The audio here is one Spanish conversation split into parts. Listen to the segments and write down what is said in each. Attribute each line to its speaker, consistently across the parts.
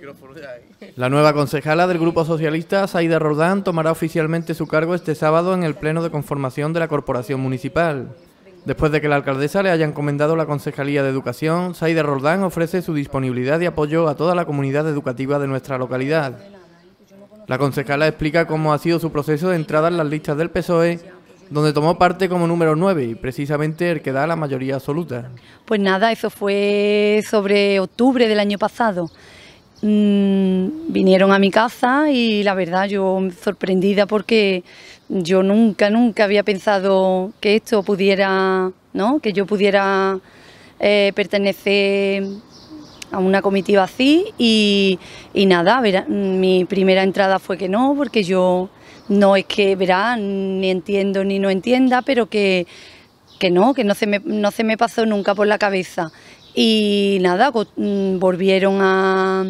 Speaker 1: La nueva concejala del Grupo Socialista, Saida Roldán, tomará oficialmente su cargo este sábado en el pleno de conformación de la Corporación Municipal. Después de que la alcaldesa le haya encomendado la Concejalía de Educación, Saida Roldán ofrece su disponibilidad y apoyo a toda la comunidad educativa de nuestra localidad. La concejala explica cómo ha sido su proceso de entrada en las listas del PSOE donde tomó parte como número 9 y precisamente el que da la mayoría absoluta.
Speaker 2: Pues nada, eso fue sobre octubre del año pasado. Mm, vinieron a mi casa y la verdad yo sorprendida porque yo nunca, nunca había pensado que esto pudiera, ¿no? que yo pudiera eh, pertenecer a una comitiva así y, nada, verá, mi primera entrada fue que no, porque yo no es que, verá, ni entiendo ni no entienda, pero que, que no, que no se, me, no se me pasó nunca por la cabeza. Y nada, mm, volvieron a,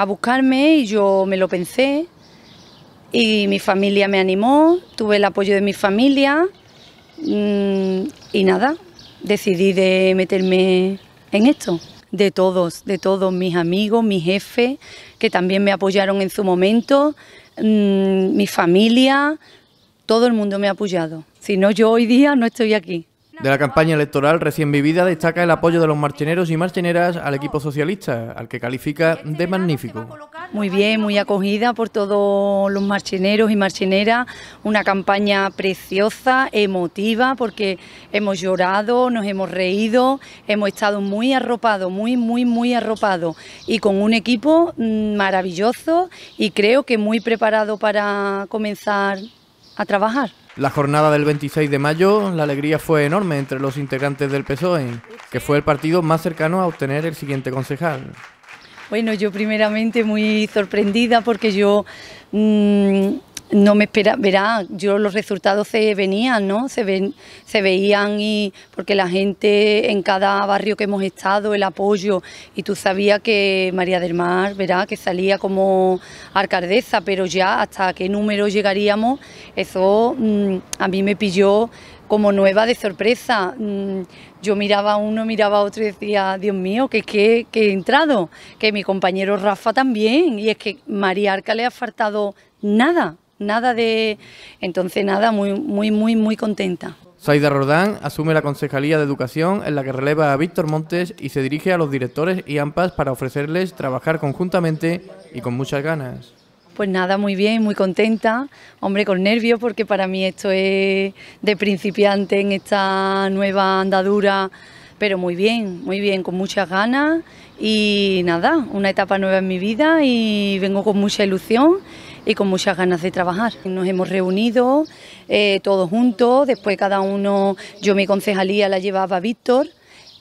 Speaker 2: a buscarme y yo me lo pensé y mi familia me animó, tuve el apoyo de mi familia mm, y nada, decidí de meterme en esto. De todos, de todos, mis amigos, mi jefe, que también me apoyaron en su momento, mm, mi familia, todo el mundo me ha apoyado. Si no, yo hoy día no estoy aquí.
Speaker 1: De la campaña electoral recién vivida destaca el apoyo de los marcheneros y marcheneras al equipo socialista, al que califica de magnífico.
Speaker 2: Muy bien, muy acogida por todos los marcheneros y marcheneras, una campaña preciosa, emotiva, porque hemos llorado, nos hemos reído, hemos estado muy arropados, muy, muy, muy arropados y con un equipo mm, maravilloso y creo que muy preparado para comenzar a trabajar.
Speaker 1: La jornada del 26 de mayo, la alegría fue enorme entre los integrantes del PSOE, que fue el partido más cercano a obtener el siguiente concejal.
Speaker 2: Bueno, yo primeramente muy sorprendida porque yo mm, no me espera, verá, yo los resultados se venían, ¿no? Se, ven, se veían y porque la gente en cada barrio que hemos estado, el apoyo, y tú sabías que María del Mar, verá, que salía como alcaldesa, pero ya hasta qué número llegaríamos, eso mm, a mí me pilló como nueva de sorpresa. Mm, yo miraba a uno, miraba a otro y decía, Dios mío, que, he entrado, que mi compañero Rafa también. Y es que María Arca le ha faltado nada, nada de... Entonces nada, muy, muy, muy, muy contenta.
Speaker 1: Saida Rodán asume la Concejalía de Educación en la que releva a Víctor Montes y se dirige a los directores y AMPAs para ofrecerles trabajar conjuntamente y con muchas ganas.
Speaker 2: Pues nada, muy bien, muy contenta, hombre, con nervios porque para mí esto es de principiante en esta nueva andadura, pero muy bien, muy bien, con muchas ganas y nada, una etapa nueva en mi vida y vengo con mucha ilusión y con muchas ganas de trabajar. Nos hemos reunido eh, todos juntos, después cada uno, yo mi concejalía la llevaba Víctor,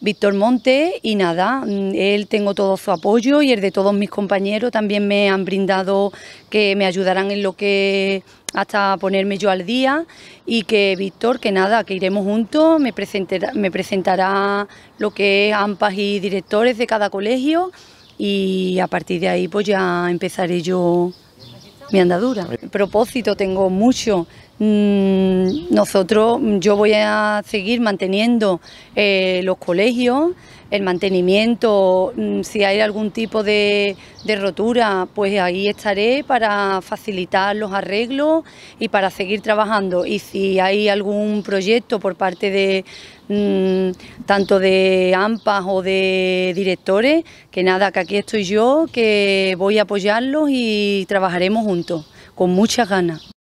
Speaker 2: Víctor Monte y nada, mm, él tengo todo su apoyo y el de todos mis compañeros también me han brindado que me ayudarán en lo que hasta ponerme yo al día y que Víctor, que nada, que iremos juntos, me presentará, lo que es AMPAS y directores de cada colegio y a partir de ahí pues ya empezaré yo mi andadura. Propósito tengo mucho, Mm, nosotros, yo voy a seguir manteniendo eh, los colegios, el mantenimiento, mm, si hay algún tipo de, rotura, pues ahí estaré para facilitar los arreglos y para seguir trabajando. Y si hay algún proyecto por parte de mm, tanto de AMPAs o de directores, que nada, que aquí estoy yo, que voy a apoyarlos y trabajaremos juntos, con muchas ganas.